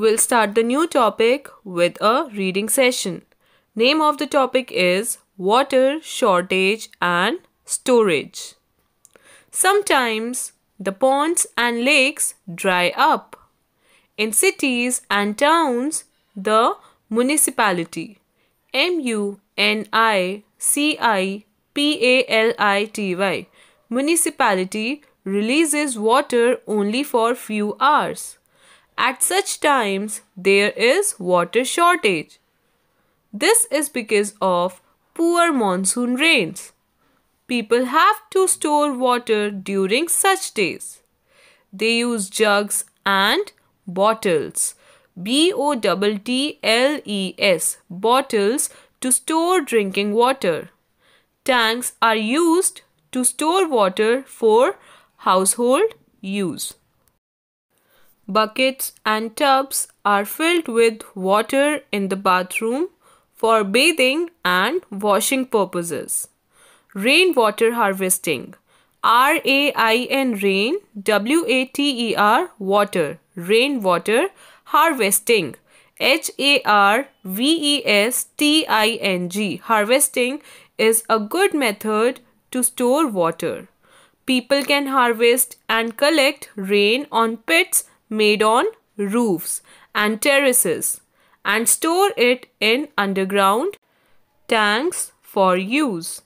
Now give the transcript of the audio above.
We'll start the new topic with a reading session. Name of the topic is Water Shortage and Storage. Sometimes the ponds and lakes dry up. In cities and towns, the municipality M U N I C I P A L I T Y municipality releases water only for few hours. At such times, there is water shortage. This is because of poor monsoon rains. People have to store water during such days. They use jugs and bottles. B O T T L E S bottles to store drinking water. Tanks are used to store water for household use. Buckets and tubs are filled with water in the bathroom for bathing and washing purposes. Rainwater harvesting. R A I N rain, W A T E R water, rainwater harvesting. H A R V E S T I N G. Harvesting is a good method to store water. People can harvest and collect rain on pits made on roofs and terraces and store it in underground tanks for use.